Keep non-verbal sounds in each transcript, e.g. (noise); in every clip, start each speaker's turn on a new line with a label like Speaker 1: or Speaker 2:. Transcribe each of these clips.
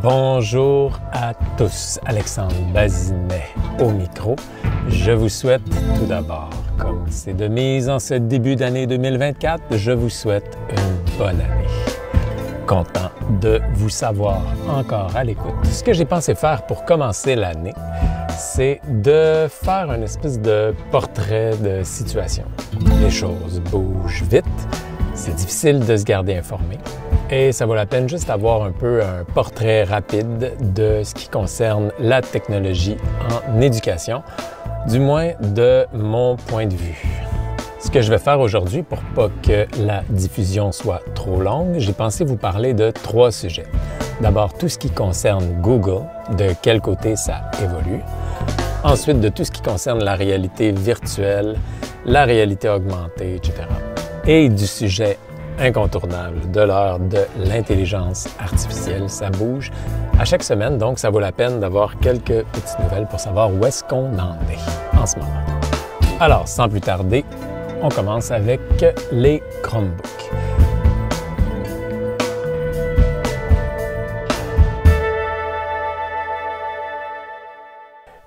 Speaker 1: Bonjour à tous, Alexandre Bazinet au micro. Je vous souhaite tout d'abord, comme c'est de mise en ce début d'année 2024, je vous souhaite une bonne année. Content de vous savoir encore à l'écoute. Ce que j'ai pensé faire pour commencer l'année, c'est de faire un espèce de portrait de situation. Les choses bougent vite, c'est difficile de se garder informé. Et ça vaut la peine juste d'avoir un peu un portrait rapide de ce qui concerne la technologie en éducation, du moins de mon point de vue. Ce que je vais faire aujourd'hui pour pas que la diffusion soit trop longue, j'ai pensé vous parler de trois sujets. D'abord, tout ce qui concerne Google, de quel côté ça évolue. Ensuite, de tout ce qui concerne la réalité virtuelle, la réalité augmentée, etc. Et du sujet incontournable de l'heure de l'intelligence artificielle. Ça bouge à chaque semaine, donc ça vaut la peine d'avoir quelques petites nouvelles pour savoir où est-ce qu'on en est en ce moment. Alors, sans plus tarder, on commence avec les Chromebooks.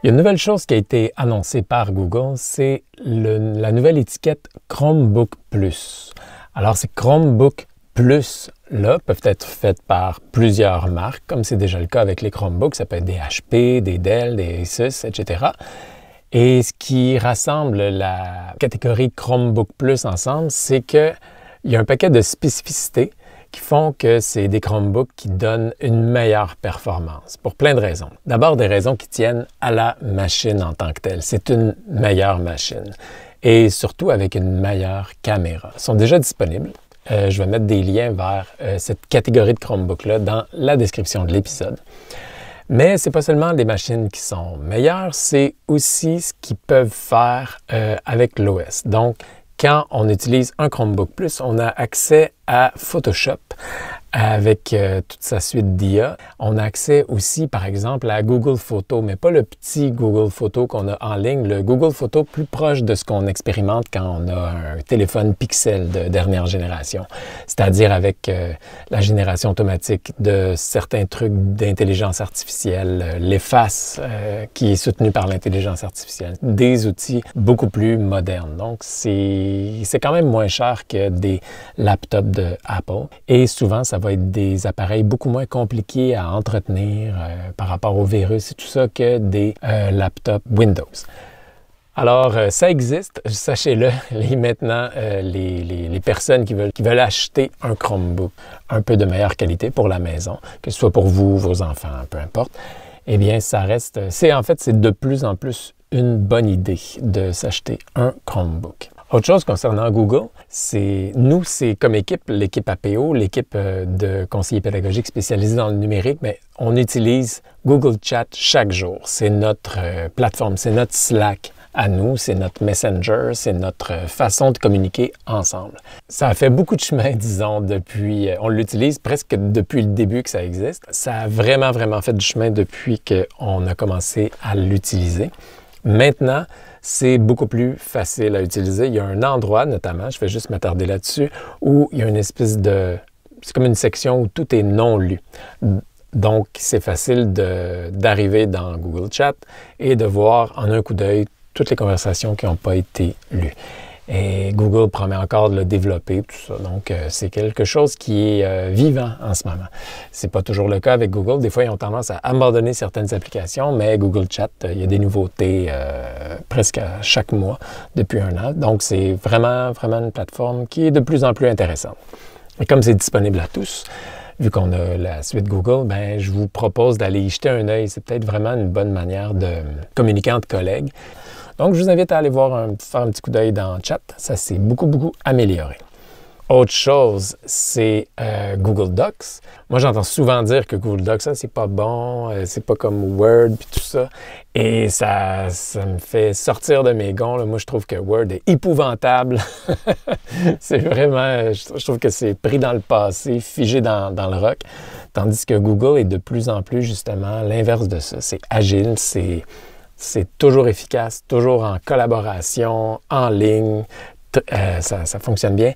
Speaker 1: Il y a une nouvelle chose qui a été annoncée par Google, c'est la nouvelle étiquette Chromebook Plus. Alors ces Chromebook plus là peuvent être faites par plusieurs marques, comme c'est déjà le cas avec les Chromebooks, ça peut être des HP, des Dell, des Asus, etc. Et ce qui rassemble la catégorie Chromebook Plus ensemble, c'est qu'il y a un paquet de spécificités qui font que c'est des Chromebooks qui donnent une meilleure performance, pour plein de raisons. D'abord, des raisons qui tiennent à la machine en tant que telle. C'est une meilleure machine et surtout avec une meilleure caméra. Ils sont déjà disponibles. Euh, je vais mettre des liens vers euh, cette catégorie de Chromebook-là dans la description de l'épisode. Mais ce n'est pas seulement des machines qui sont meilleures, c'est aussi ce qu'ils peuvent faire euh, avec l'OS. Donc, quand on utilise un Chromebook Plus, on a accès à Photoshop avec euh, toute sa suite d'IA. On a accès aussi, par exemple, à Google Photo, mais pas le petit Google Photo qu'on a en ligne, le Google Photo plus proche de ce qu'on expérimente quand on a un téléphone Pixel de dernière génération, c'est-à-dire avec euh, la génération automatique de certains trucs d'intelligence artificielle, euh, l'efface faces qui est soutenu par l'intelligence artificielle, des outils beaucoup plus modernes. Donc, c'est quand même moins cher que des laptops Apple. Et souvent, ça va être des appareils beaucoup moins compliqués à entretenir euh, par rapport au virus et tout ça que des euh, laptops Windows. Alors, euh, ça existe, sachez-le. (laughs) maintenant, les, personnes qui veulent, qui veulent acheter un Chromebook un peu de meilleure qualité pour la maison, que ce soit pour vous, vos enfants, peu importe, eh bien, ça reste. C'est en fait, c'est de plus en plus une bonne idée de s'acheter un Chromebook. Autre chose concernant Google, c'est nous, c'est comme équipe, l'équipe APO, l'équipe euh, de conseillers pédagogiques spécialisés dans le numérique, mais on utilise Google Chat chaque jour. C'est notre euh, plateforme, c'est notre Slack à nous, c'est notre messenger, c'est notre euh, façon de communiquer ensemble. Ça a fait beaucoup de chemin, (laughs) disons, depuis, on l'utilise presque depuis le début que ça existe. Ça a vraiment, vraiment fait du chemin depuis qu'on a commencé à l'utiliser. Maintenant, c'est beaucoup plus facile à utiliser. Il y a un endroit, notamment, je vais juste m'attarder là-dessus, où il y a une espèce de... C'est comme une section où tout est non lu. Donc, c'est facile d'arriver dans Google Chat et de voir en un coup d'œil toutes les conversations qui n'ont pas été lues. Et Google promet encore de le développer, tout ça. Donc, euh, c'est quelque chose qui est euh, vivant en ce moment. C'est pas toujours le cas avec Google. Des fois, ils ont tendance à abandonner certaines applications, mais Google Chat, euh, il y a des nouveautés presque chaque mois depuis un an. Donc, c'est vraiment, vraiment une plateforme qui est de plus en plus intéressante. Et comme c'est disponible à tous, vu qu'on a la suite Google, ben, je vous propose d'aller y jeter un œil. C'est peut-être vraiment une bonne manière de communiquer entre collègues. Donc, je vous invite à aller voir un, faire un petit coup d'œil dans le chat. Ça s'est beaucoup, beaucoup amélioré. Autre chose, c'est euh, Google Docs. Moi, j'entends souvent dire que Google Docs, ça, hein, c'est pas bon, euh, c'est pas comme Word puis tout ça. Et ça, ça me fait sortir de mes gonds. Moi, je trouve que Word est épouvantable. (laughs) c'est vraiment, je trouve que c'est pris dans le passé, figé dans, le rock, Tandis que Google est de plus en plus, justement, l'inverse de ça. C'est agile, c'est c'est toujours efficace, toujours en collaboration, en ligne, euh, ça, fonctionne bien.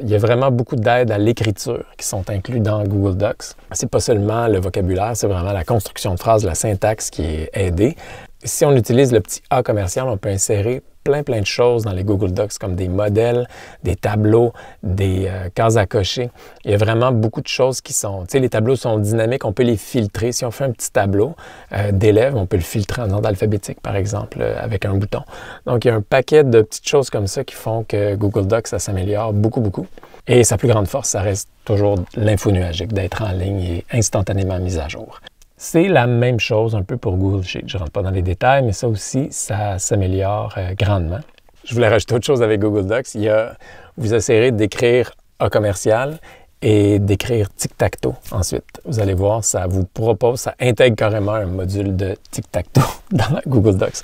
Speaker 1: Il y a vraiment beaucoup d'aides à l'écriture qui sont inclus dans Google Docs. C'est pas seulement le vocabulaire, c'est vraiment la construction de phrases, la syntaxe qui est aidée si on utilise le petit A commercial, on peut insérer plein, plein de choses dans les Google Docs, comme des modèles, des tableaux, des euh, cases à cocher. Il y a vraiment beaucoup de choses qui sont... Tu sais, les tableaux sont dynamiques, on peut les filtrer. Si on fait un petit tableau euh, d'élèves, on peut le filtrer en ordre alphabétique, par exemple, euh, avec un bouton. Donc, il y a un paquet de petites choses comme ça qui font que Google Docs, ça s'améliore beaucoup, beaucoup. Et sa plus grande force, ça reste toujours l'info nuagique, d'être en ligne et instantanément mise à jour. C'est la même chose un peu pour Google Sheet. Je ne rentre pas dans les détails, mais ça aussi, ça s'améliore euh, grandement. Je voulais rajouter autre chose avec Google Docs. Il y a, vous essayerez d'écrire un commercial et d'écrire tic-tac-toe ensuite. Vous allez voir, ça vous propose, ça intègre carrément un module de tic-tac-toe (laughs) dans Google Docs.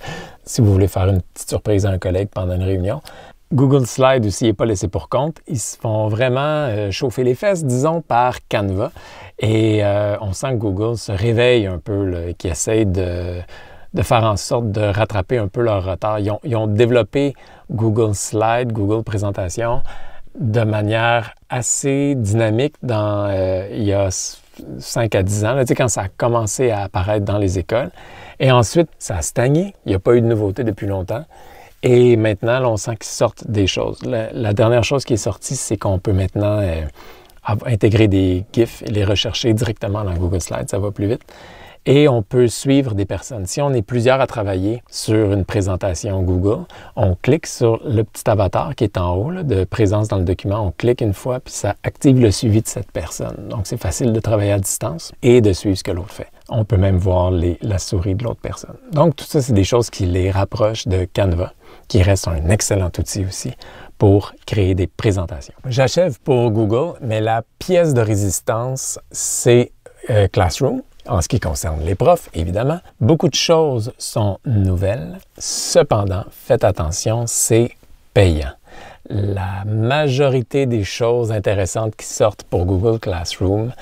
Speaker 1: Si vous voulez faire une petite surprise à un collègue pendant une réunion, Google Slide aussi n'est pas laissé pour compte. Ils se font vraiment euh, chauffer les fesses, disons, par Canva. Et euh, on sent que Google se réveille un peu, et qui essaie de, faire en sorte de rattraper un peu leur retard. Ils ont, développé Google Slides, Google Présentation de manière assez dynamique dans, euh, il y a 5 à 10 ans, quand ça a commencé à apparaître dans les écoles. Et ensuite, ça a stagné. Il n'y a pas eu de nouveauté depuis longtemps. Et maintenant, on sent qu'ils sortent des choses. La, dernière chose qui est sortie, c'est qu'on peut maintenant euh, intégrer des GIFs et les rechercher directement dans Google Slides. Ça va plus vite. Et on peut suivre des personnes. Si on est plusieurs à travailler sur une présentation Google, on clique sur le petit avatar qui est en haut de présence dans le document. On clique une fois, puis ça active le suivi de cette personne. Donc, c'est facile de travailler à distance et de suivre ce que l'autre fait. On peut même voir la souris de l'autre personne. Donc, tout ça, c'est des choses qui les rapprochent de Canva qui reste un excellent outil aussi pour créer des présentations. J'achève pour Google, mais la pièce de résistance, c'est euh, Classroom en ce qui concerne les profs, évidemment. Beaucoup de choses sont nouvelles. Cependant, faites attention, c'est payant. La majorité des choses intéressantes qui sortent pour Google Classroom,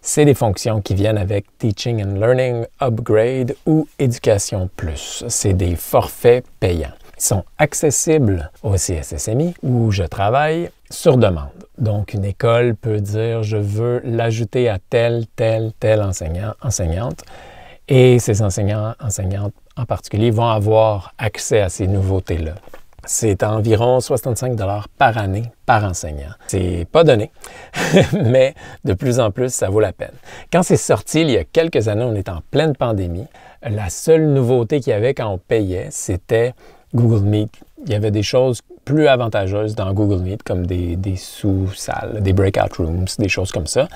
Speaker 1: c'est des fonctions qui viennent avec Teaching and Learning Upgrade ou Éducation Plus. C'est des forfaits payants sont accessibles au CSSMI où je travaille sur demande. Donc, une école peut dire je veux l'ajouter à tel, tel, tel enseignant, enseignante. Et ces enseignants, enseignantes en particulier, vont avoir accès à ces nouveautés-là. C'est environ 65 par année par enseignant. C'est pas donné, (laughs) mais de plus en plus, ça vaut la peine. Quand c'est sorti, il y a quelques années, on est en pleine pandémie. La seule nouveauté qu'il y avait quand on payait, c'était Google Meet, il y avait des choses plus avantageuses dans Google Meet, comme des, des sous-salles, des breakout rooms, des choses comme ça.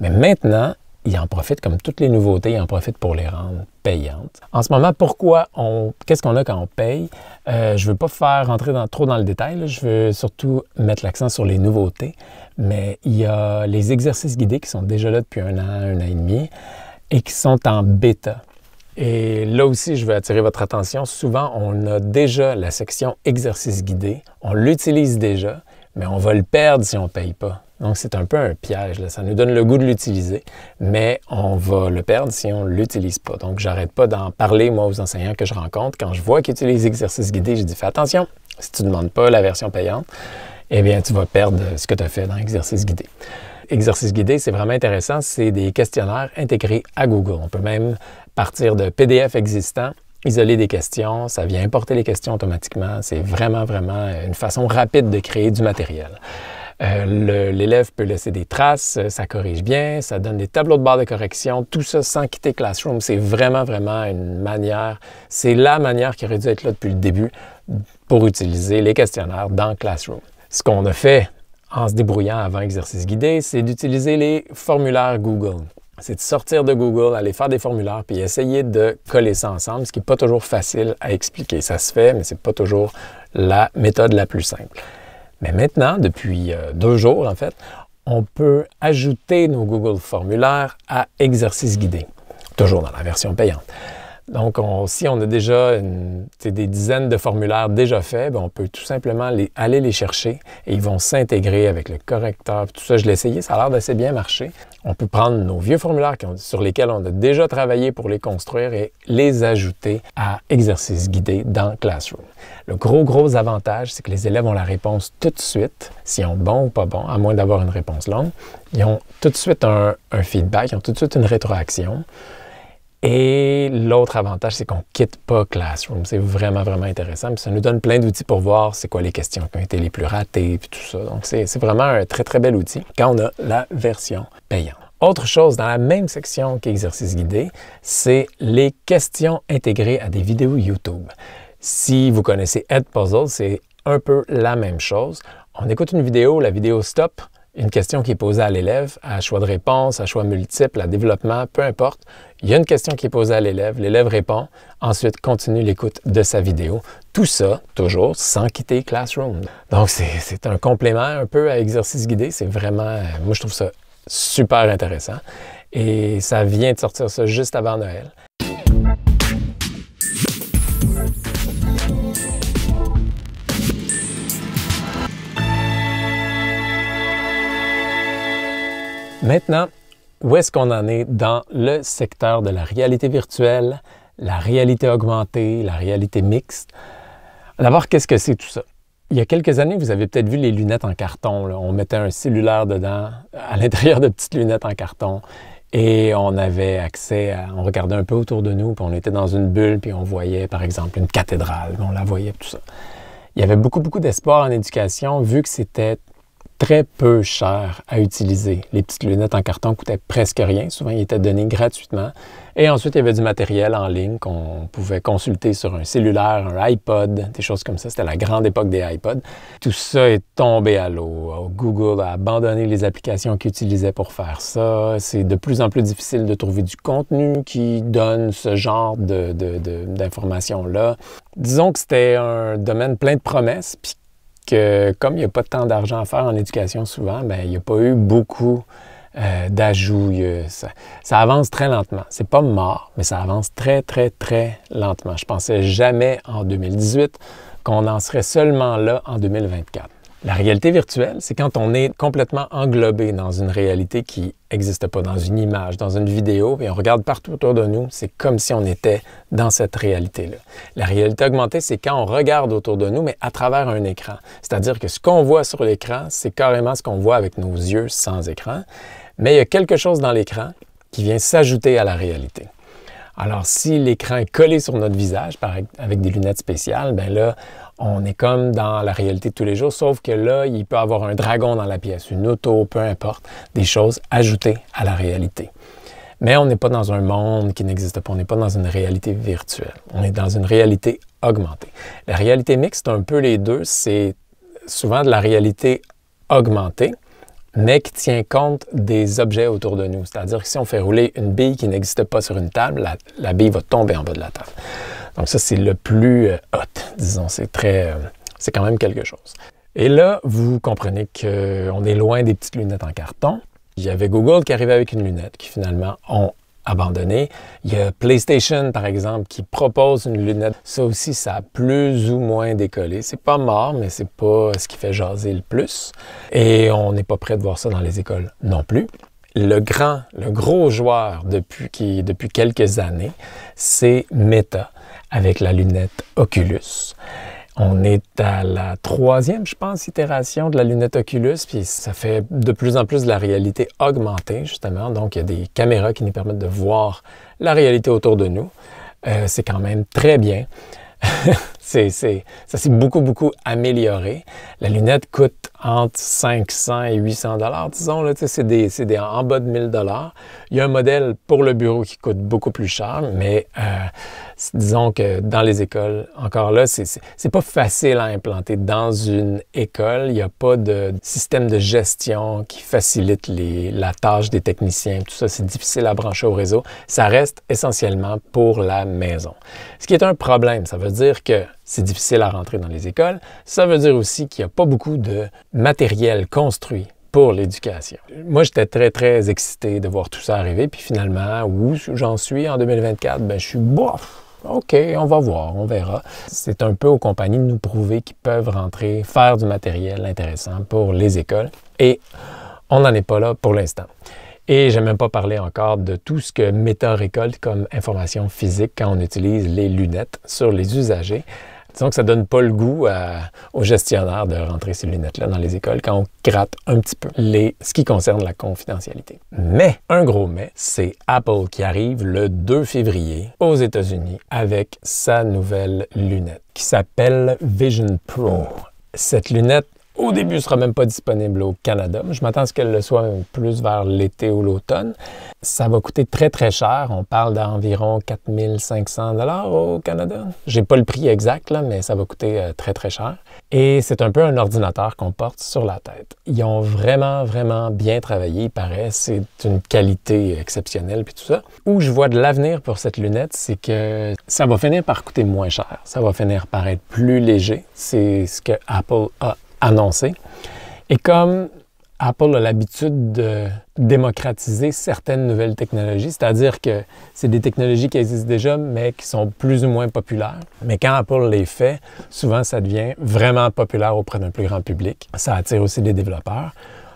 Speaker 1: Mais maintenant, il en profite comme toutes les nouveautés, ils en profite pour les rendre payantes. En ce moment, pourquoi on, qu'est-ce qu'on a quand on paye euh, Je ne veux pas faire rentrer trop dans le détail. Je veux surtout mettre l'accent sur les nouveautés. Mais il y a les exercices guidés qui sont déjà là depuis un an, un an et demi, et qui sont en bêta. Et là aussi, je veux attirer votre attention. Souvent, on a déjà la section exercice guidé. On l'utilise déjà, mais on va le perdre si on ne paye pas. Donc, c'est un peu un piège. Là. Ça nous donne le goût de l'utiliser, mais on va le perdre si on ne l'utilise pas. Donc, j'arrête pas d'en parler, moi, aux enseignants que je rencontre. Quand je vois qu'ils utilisent exercice guidé, je dis fais attention. Si tu ne demandes pas la version payante, eh bien, tu vas perdre ce que tu as fait dans l'exercice guidé exercice guidé, c'est vraiment intéressant. C'est des questionnaires intégrés à Google. On peut même partir de PDF existants, isoler des questions. Ça vient importer les questions automatiquement. C'est vraiment, vraiment une façon rapide de créer du matériel. Euh, l'élève peut laisser des traces, ça corrige bien, ça donne des tableaux de bord de correction, tout ça sans quitter Classroom. C'est vraiment, vraiment une manière, c'est la manière qui aurait dû être là depuis le début pour utiliser les questionnaires dans Classroom. Ce qu'on a fait en se débrouillant avant exercice guidé, c'est d'utiliser les formulaires Google. C'est de sortir de Google, aller faire des formulaires, puis essayer de coller ça ensemble, ce qui n'est pas toujours facile à expliquer. Ça se fait, mais ce n'est pas toujours la méthode la plus simple. Mais maintenant, depuis euh, deux jours en fait, on peut ajouter nos Google formulaires à exercice guidé. toujours dans la version payante. Donc, si on a déjà des dizaines de formulaires déjà faits, ben, on peut tout simplement aller les chercher et ils vont s'intégrer avec le correcteur. Tout ça, je l'ai essayé, ça a l'air d'assez bien marcher. On peut prendre nos vieux formulaires sur lesquels on a déjà travaillé pour les construire et les ajouter à exercice guidé dans Classroom. Le gros, gros avantage, c'est que les élèves ont la réponse tout de suite, s'ils ont bon ou pas bon, à moins d'avoir une réponse longue. Ils ont tout de suite un feedback, ils ont tout de suite une rétroaction. Et l'autre avantage, c'est qu'on ne quitte pas Classroom. C'est vraiment, vraiment intéressant. ça nous donne plein d'outils pour voir c'est quoi les questions qui ont été les plus ratées, et tout ça. Donc, c'est vraiment un très, très bel outil quand on a la version payante. Autre chose dans la même section qu'exercice guidé, c'est les questions intégrées à des vidéos YouTube. Si vous connaissez Edpuzzle, c'est un peu la même chose. On écoute une vidéo, la vidéo stop, une question qui est posée à l'élève, à choix de réponse, à choix multiple, à développement, peu importe. Il y a une question qui est posée à l'élève, l'élève répond, ensuite continue l'écoute de sa vidéo. Tout ça, toujours, sans quitter Classroom. Donc, c'est un complément un peu à exercice guidé. C'est vraiment, euh, moi, je trouve ça super intéressant. Et ça vient de sortir ça juste avant Noël. Maintenant, où est-ce qu'on en est dans le secteur de la réalité virtuelle, la réalité augmentée, la réalité mixte? D'abord, qu'est-ce que c'est tout ça? Il y a quelques années, vous avez peut-être vu les lunettes en carton. On mettait un cellulaire dedans, à (laughs) l'intérieur de petites lunettes en carton, et on avait accès à... On regardait un peu autour de nous, puis on était dans une bulle, puis on voyait, par exemple, une cathédrale, on la voyait, tout ça. Il y avait beaucoup, beaucoup d'espoir en éducation, vu que c'était très peu cher à utiliser. Les petites lunettes en carton coûtaient presque rien. Souvent, ils étaient donnés gratuitement. Et ensuite, il y avait du matériel en ligne qu'on pouvait consulter sur un cellulaire, un iPod, des choses comme ça. C'était la grande époque des iPods. Tout ça est tombé à l'eau. Euh, Google a abandonné les applications qu'il utilisait pour faire ça. C'est de plus en plus difficile de trouver du contenu qui donne ce genre d'informations-là. Disons que c'était un domaine plein de promesses, comme il n'y a pas tant d'argent à faire en éducation souvent, ben, il n'y a pas eu beaucoup euh, d'ajouts. Ça, ça, avance très lentement. C'est pas mort, mais ça avance très, très, très lentement. Je pensais jamais en 2018 qu'on en serait seulement là en 2024. La réalité virtuelle, c'est quand on est complètement englobé dans une réalité qui n'existe pas, dans une image, dans une vidéo, et on regarde partout autour de nous, c'est comme si on était dans cette réalité-là. La réalité augmentée, c'est quand on regarde autour de nous, mais à travers un écran. C'est-à-dire que ce qu'on voit sur l'écran, c'est carrément ce qu'on voit avec nos yeux sans écran, mais il y a quelque chose dans l'écran qui vient s'ajouter à la réalité. Alors, si l'écran est collé sur notre visage avec des lunettes spéciales, ben là, on est comme dans la réalité de tous les jours, sauf que là, il peut avoir un dragon dans la pièce, une auto, peu importe, des choses ajoutées à la réalité. Mais on n'est pas dans un monde qui n'existe pas, on n'est pas dans une réalité virtuelle, on est dans une réalité augmentée. La réalité mixte, un peu les deux, c'est souvent de la réalité augmentée, mais qui tient compte des objets autour de nous. C'est-à-dire que si on fait rouler une bille qui n'existe pas sur une table, la, bille va tomber en bas de la table. Donc ça, c'est le plus euh, hot, disons. C'est très... Euh, c'est quand même quelque chose. Et là, vous comprenez qu'on euh, est loin des petites lunettes en carton. Il y avait Google qui arrivait avec une lunette qui finalement ont abandonné. Il y a PlayStation, par exemple, qui propose une lunette. Ça aussi, ça a plus ou moins décollé. C'est pas mort, mais c'est pas ce qui fait jaser le plus. Et on n'est pas prêt de voir ça dans les écoles non plus. Le grand, le gros joueur depuis, qui, depuis quelques années, c'est Meta avec la lunette Oculus. On est à la troisième, je pense, itération de la lunette Oculus, puis ça fait de plus en plus de la réalité augmentée, justement. Donc, il y a des caméras qui nous permettent de voir la réalité autour de nous. Euh, c'est quand même très bien. (laughs) c'est, ça s'est beaucoup, beaucoup amélioré. La lunette coûte entre 500 et 800 dollars, disons. Là, c'est, des, des, en bas de 1000 dollars. Il y a un modèle pour le bureau qui coûte beaucoup plus cher, mais euh, disons que dans les écoles, encore là, c'est, pas facile à implanter dans une école. Il n'y a pas de système de gestion qui facilite les, la tâche des techniciens. Tout ça, c'est difficile à brancher au réseau. Ça reste essentiellement pour la maison. Ce qui est un problème, ça veut dire que c'est difficile à rentrer dans les écoles. Ça veut dire aussi qu'il n'y a pas beaucoup de matériel construit pour l'éducation. Moi, j'étais très, très excité de voir tout ça arriver. Puis finalement, où j'en suis en 2024, ben, je suis bof. OK, on va voir, on verra. C'est un peu aux compagnies de nous prouver qu'ils peuvent rentrer, faire du matériel intéressant pour les écoles. Et on n'en est pas là pour l'instant. Et je n'ai même pas parlé encore de tout ce que Meta récolte comme information physique quand on utilise les lunettes sur les usagers disons que ça donne pas le goût au aux gestionnaires de rentrer ces lunettes-là dans les écoles quand on gratte un petit peu ce qui concerne la confidentialité. Mais, un gros mais, c'est Apple qui arrive le 2 février aux États-Unis avec sa nouvelle lunette qui s'appelle Vision Pro. Cette lunette au début, ne sera même pas disponible au Canada. Je m'attends à ce qu'elle le soit plus vers l'été ou l'automne. Ça va coûter très très cher. On parle d'environ 4500 dollars au Canada. J'ai pas le prix exact là, mais ça va coûter euh, très très cher. Et c'est un peu un ordinateur qu'on porte sur la tête. Ils ont vraiment vraiment bien travaillé, il paraît. C'est une qualité exceptionnelle puis tout ça. Où je vois de l'avenir pour cette lunette, c'est que ça va finir par coûter moins cher. Ça va finir par être plus léger. C'est ce que Apple a annoncé. Et comme Apple a l'habitude de démocratiser certaines nouvelles technologies, c'est-à-dire que c'est des technologies qui existent déjà, mais qui sont plus ou moins populaires. Mais quand Apple les fait, souvent ça devient vraiment populaire auprès d'un plus grand public. Ça attire aussi des développeurs.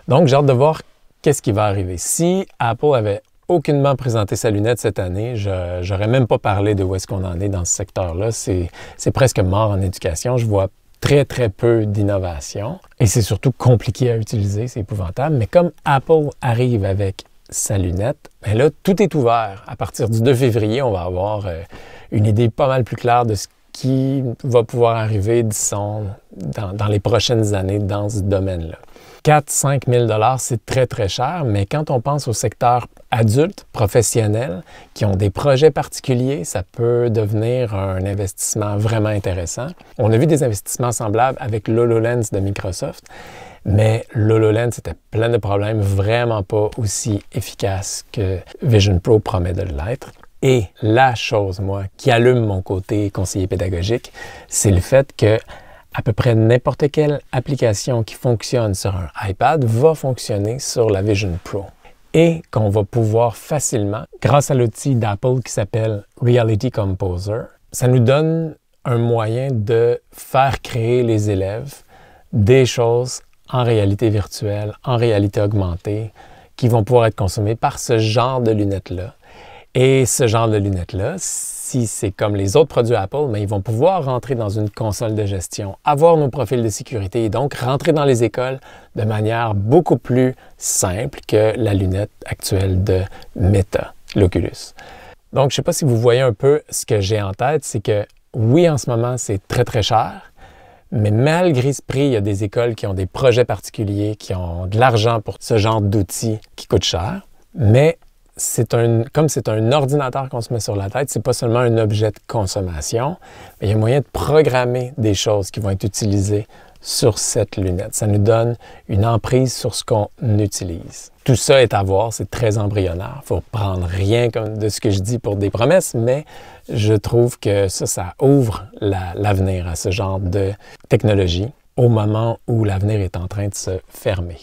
Speaker 1: Donc j'ai hâte de voir qu'est-ce qui va arriver. Si Apple avait aucunement présenté sa lunette cette année. Je n'aurais même pas parlé de où est-ce qu'on en est dans ce secteur-là. C'est presque mort en éducation. Je vois très, très peu d'innovation. Et c'est surtout compliqué à utiliser, c'est épouvantable. Mais comme Apple arrive avec sa lunette, ben là, tout est ouvert. À partir du 2 février, on va avoir euh, une idée pas mal plus claire de ce qui va pouvoir arriver, dans, dans les prochaines années dans ce domaine-là. 4-5 000 c'est très, très cher, mais quand on pense au secteur adultes, professionnels, qui ont des projets particuliers, ça peut devenir un investissement vraiment intéressant. On a vu des investissements semblables avec l'HoloLens de Microsoft, mais l'HoloLens était plein de problèmes, vraiment pas aussi efficace que Vision Pro promet de l'être. Et la chose, moi, qui allume mon côté conseiller pédagogique, c'est le fait que à peu près n'importe quelle application qui fonctionne sur un iPad va fonctionner sur la Vision Pro et qu'on va pouvoir facilement, grâce à l'outil d'Apple qui s'appelle Reality Composer, ça nous donne un moyen de faire créer les élèves des choses en réalité virtuelle, en réalité augmentée, qui vont pouvoir être consommées par ce genre de lunettes-là. Et ce genre de lunettes-là, si c'est comme les autres produits Apple, mais ils vont pouvoir rentrer dans une console de gestion, avoir nos profils de sécurité et donc rentrer dans les écoles de manière beaucoup plus simple que la lunette actuelle de Meta, l'Oculus. Donc, je ne sais pas si vous voyez un peu ce que j'ai en tête, c'est que oui, en ce moment, c'est très, très cher, mais malgré ce prix, il y a des écoles qui ont des projets particuliers, qui ont de l'argent pour ce genre d'outils qui coûtent cher. Mais c'est un, comme c'est un ordinateur qu'on se met sur la tête, c'est pas seulement un objet de consommation, mais il y a moyen de programmer des choses qui vont être utilisées sur cette lunette. Ça nous donne une emprise sur ce qu'on utilise. Tout ça est à voir, c'est très embryonnaire. Faut prendre rien de ce que je dis pour des promesses, mais je trouve que ça, ça ouvre l'avenir à ce genre de technologie au moment où l'avenir est en train de se fermer.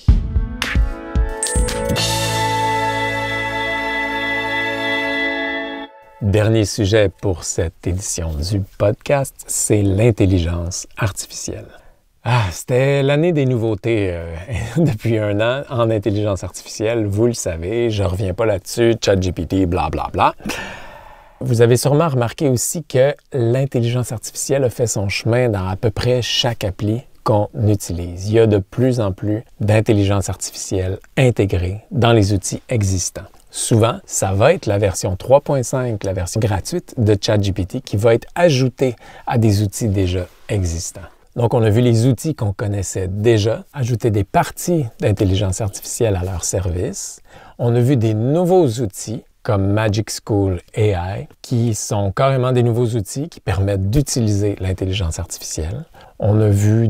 Speaker 1: Dernier sujet pour cette édition du podcast, c'est l'intelligence artificielle. Ah, c'était l'année des nouveautés euh, (laughs) depuis un an en intelligence artificielle, vous le savez, je reviens pas là-dessus, ChatGPT, bla bla bla. Vous avez sûrement remarqué aussi que l'intelligence artificielle a fait son chemin dans à peu près chaque appli qu'on utilise. Il y a de plus en plus d'intelligence artificielle intégrée dans les outils existants souvent, ça va être la version 3.5, la version gratuite de ChatGPT qui va être ajoutée à des outils déjà existants. Donc, on a vu les outils qu'on connaissait déjà, ajouter des parties d'intelligence artificielle à leur service. On a vu des nouveaux outils comme Magic School AI, qui sont carrément des nouveaux outils qui permettent d'utiliser l'intelligence artificielle. On a vu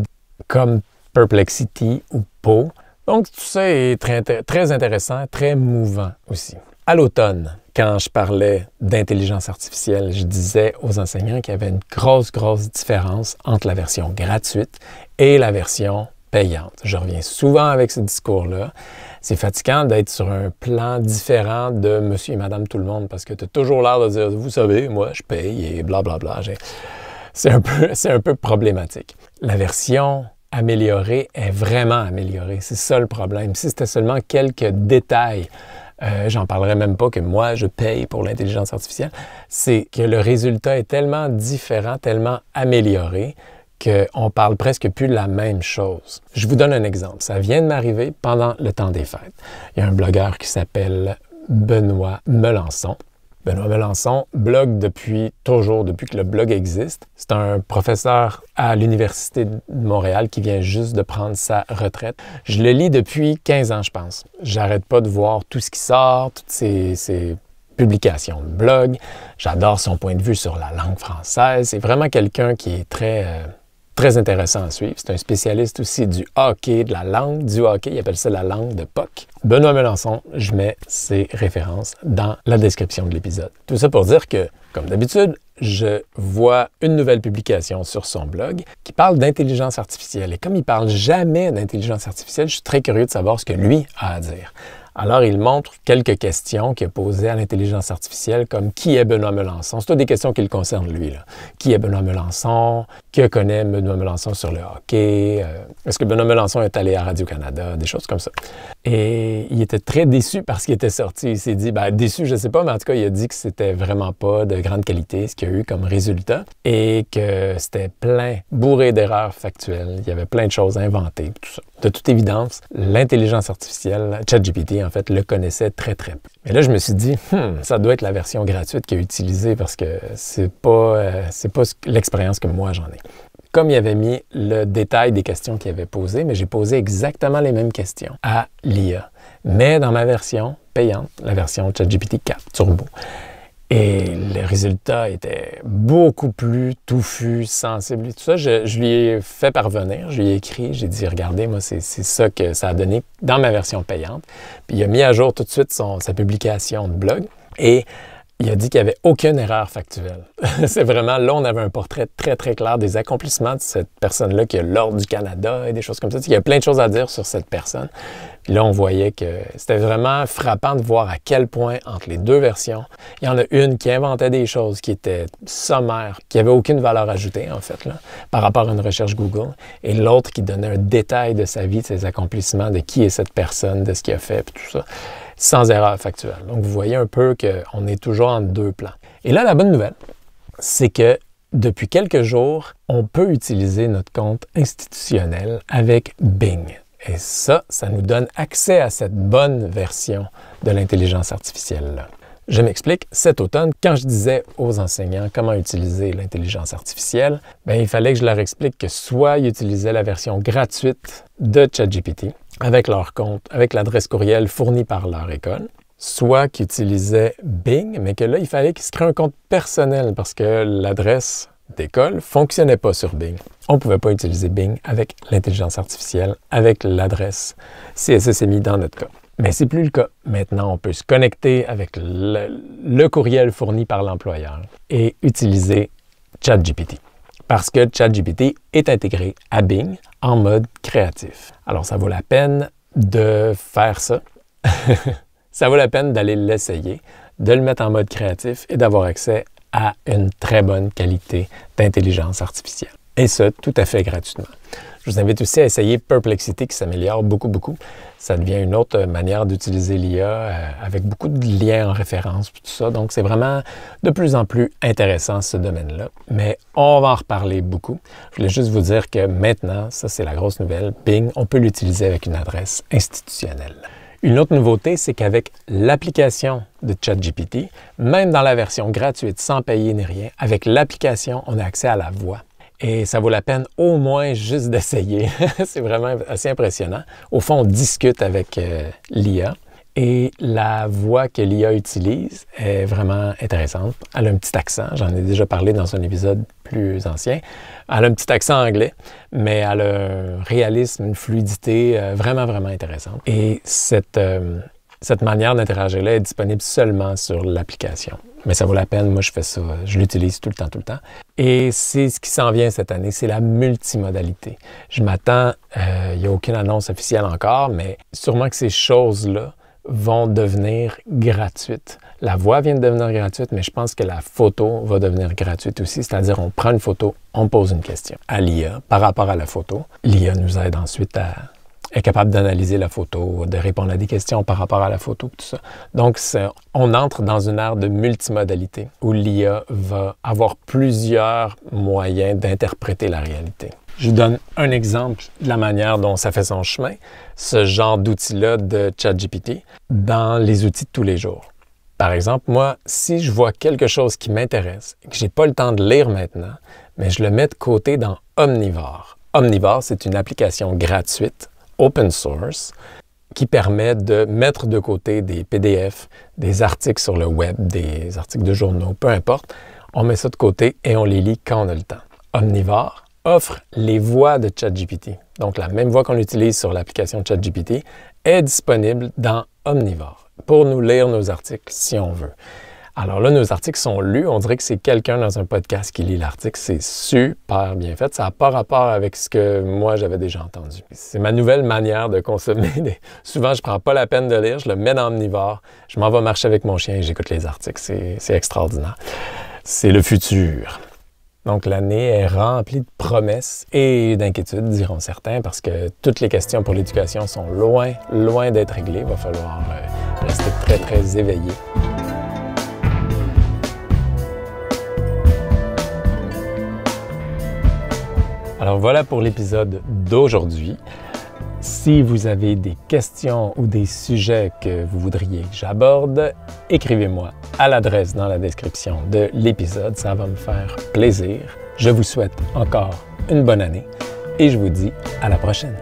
Speaker 1: comme Perplexity ou Poe, donc, tout ça est très, très intéressant, très mouvant aussi. À l'automne, quand je parlais d'intelligence artificielle, je disais aux enseignants qu'il y avait une grosse, grosse différence entre la version gratuite et la version payante. Je reviens souvent avec ce discours-là. C'est fatigant d'être sur un plan différent de monsieur et madame tout le monde parce que tu as toujours l'air de dire, vous savez, moi, je paye et blablabla. C'est un, peu, un peu problématique. La version Améliorer est vraiment amélioré. C'est ça le problème. Si c'était seulement quelques détails, euh, j'en parlerai même pas que moi je paye pour l'intelligence artificielle, c'est que le résultat est tellement différent, tellement amélioré qu'on parle presque plus de la même chose. Je vous donne un exemple. Ça vient de m'arriver pendant le temps des fêtes. Il y a un blogueur qui s'appelle Benoît Melançon Benoît Melançon blogue depuis toujours, depuis que le blog existe. C'est un professeur à l'Université de Montréal qui vient juste de prendre sa retraite. Je le lis depuis 15 ans, je pense. J'arrête pas de voir tout ce qui sort, toutes ces, publications de blog. J'adore son point de vue sur la langue française. C'est vraiment quelqu'un qui est très... Euh, Très intéressant à suivre. C'est un spécialiste aussi du hockey, de la langue du hockey. Il appelle ça la langue de POC. Benoît Melançon, je mets ses références dans la description de l'épisode. Tout ça pour dire que, comme d'habitude, je vois une nouvelle publication sur son blog qui parle d'intelligence artificielle. Et comme il parle jamais d'intelligence artificielle, je suis très curieux de savoir ce que lui a à dire. Alors, il montre quelques questions qu'il a posées à l'intelligence artificielle, comme qui est Benoît Melançon? C'est toutes des questions qui le concernent, lui. Qui est Benoît Melançon? Que connaît Benoît Melançon sur le hockey? Euh, est-ce que Benoît Melançon est allé à Radio-Canada? Des choses comme ça. Et il était très déçu parce qu'il était sorti. Il s'est dit, bah, déçu, je ne sais pas, mais en tout cas, il a dit que c'était vraiment pas de grande qualité, ce qu'il y a eu comme résultat, et que c'était plein, bourré d'erreurs factuelles. Il y avait plein de choses inventées, tout ça. De toute évidence, l'intelligence artificielle, ChatGPT, en fait, le connaissait très, très peu. Mais là, je me suis dit, hmm, ça doit être la version gratuite qu'il a utilisée parce que c'est pas, euh, pas l'expérience que moi j'en ai. Comme il avait mis le détail des questions qu'il avait posées, mais j'ai posé exactement les mêmes questions à l'IA. Mais dans ma version payante, la version ChatGPT 4 Turbo. Et le résultat était beaucoup plus touffu, sensible et tout ça. Je, lui ai fait parvenir, je lui ai écrit, j'ai dit Regardez, moi, c'est ça que ça a donné dans ma version payante. Puis il a mis à jour tout de suite sa publication de blog et il a dit qu'il n'y avait aucune erreur factuelle. (laughs) c'est vraiment là, on avait un portrait très, très clair des accomplissements de cette personne-là qui a l'Ordre du Canada et des choses comme ça. Il y a plein de choses à dire sur cette personne. Là, on voyait que c'était vraiment frappant de voir à quel point, entre les deux versions, il y en a une qui inventait des choses qui étaient sommaires, qui n'avaient aucune valeur ajoutée, en fait, par rapport à une recherche Google, et l'autre qui donnait un détail de sa vie, de ses accomplissements, de qui est cette personne, de ce qu'il a fait, puis tout ça, sans erreur factuelle. Donc, vous voyez un peu qu'on est toujours en deux plans. Et là, la bonne nouvelle, c'est que depuis quelques jours, on peut utiliser notre compte institutionnel avec Bing. Et ça, ça nous donne accès à cette bonne version de l'intelligence artificielle. Je m'explique, cet automne, quand je disais aux enseignants comment utiliser l'intelligence artificielle, ben, il fallait que je leur explique que soit ils utilisaient la version gratuite de ChatGPT avec leur compte, avec l'adresse courriel fournie par leur école, soit qu'ils utilisaient Bing, mais que là, il fallait qu'ils se créent un compte personnel parce que l'adresse d'école fonctionnait pas sur Bing. On pouvait pas utiliser Bing avec l'intelligence artificielle, avec l'adresse CSSMI dans notre cas. Mais c'est plus le cas. Maintenant, on peut se connecter avec le, le courriel fourni par l'employeur et utiliser ChatGPT parce que ChatGPT est intégré à Bing en mode créatif. Alors, ça vaut la peine de faire ça. (laughs) ça vaut la peine d'aller l'essayer, de le mettre en mode créatif et d'avoir accès à une très bonne qualité d'intelligence artificielle. Et ce, tout à fait gratuitement. Je vous invite aussi à essayer Perplexity qui s'améliore beaucoup, beaucoup. Ça devient une autre manière d'utiliser l'IA euh, avec beaucoup de liens en référence, tout ça. Donc, c'est vraiment de plus en plus intéressant ce domaine-là. Mais on va en reparler beaucoup. Je voulais juste vous dire que maintenant, ça c'est la grosse nouvelle, Bing, on peut l'utiliser avec une adresse institutionnelle. Une autre nouveauté, c'est qu'avec l'application de ChatGPT, même dans la version gratuite sans payer ni rien, avec l'application, on a accès à la voix. Et ça vaut la peine au moins juste d'essayer. (laughs) c'est vraiment assez impressionnant. Au fond, on discute avec euh, l'IA. Et la voix que l'IA utilise est vraiment intéressante. Elle a un petit accent, j'en ai déjà parlé dans un épisode plus ancien. Elle a un petit accent anglais, mais elle a un réalisme, une fluidité euh, vraiment, vraiment intéressante. Et cette, euh, cette manière d'interagir-là est disponible seulement sur l'application. Mais ça vaut la peine, moi je fais ça, je l'utilise tout le temps, tout le temps. Et c'est ce qui s'en vient cette année, c'est la multimodalité. Je m'attends, euh, il n'y a aucune annonce officielle encore, mais sûrement que ces choses-là vont devenir gratuites. La voix vient de devenir gratuite, mais je pense que la photo va devenir gratuite aussi, c'est-à-dire on prend une photo, on pose une question à l'IA par rapport à la photo. L'IA nous aide ensuite à est capable d'analyser la photo, de répondre à des questions par rapport à la photo, tout ça. Donc, on entre dans une ère de multimodalité où l'IA va avoir plusieurs moyens d'interpréter la réalité. Je vous donne un exemple de la manière dont ça fait son chemin, ce genre d'outil-là de ChatGPT, dans les outils de tous les jours. Par exemple, moi, si je vois quelque chose qui m'intéresse et que je n'ai pas le temps de lire maintenant, mais je le mets de côté dans Omnivore. Omnivore, c'est une application gratuite open source qui permet de mettre de côté des PDF, des articles sur le web, des articles de journaux, peu importe. On met ça de côté et on les lit quand on a le temps. Omnivore offre les voix de ChatGPT. Donc la même voix qu'on utilise sur l'application ChatGPT est disponible dans Omnivore pour nous lire nos articles si on veut. Alors là, nos articles sont lus. On dirait que c'est quelqu'un dans un podcast qui lit l'article. C'est super bien fait. Ça n'a pas rapport avec ce que moi, j'avais déjà entendu. C'est ma nouvelle manière de consommer. (laughs) Souvent, je ne prends pas la peine de lire. Je le mets dans Omnivore. Je m'en vais marcher avec mon chien et j'écoute les articles. C'est extraordinaire. C'est le futur. Donc l'année est remplie de promesses et d'inquiétudes, diront certains, parce que toutes les questions pour l'éducation sont loin, loin d'être réglées. Il va falloir euh, rester très, très éveillé. Alors voilà pour l'épisode d'aujourd'hui. Si vous avez des questions ou des sujets que vous voudriez que j'aborde, écrivez-moi à l'adresse dans la description de l'épisode, ça va me faire plaisir. Je vous souhaite encore une bonne année et je vous dis à la prochaine.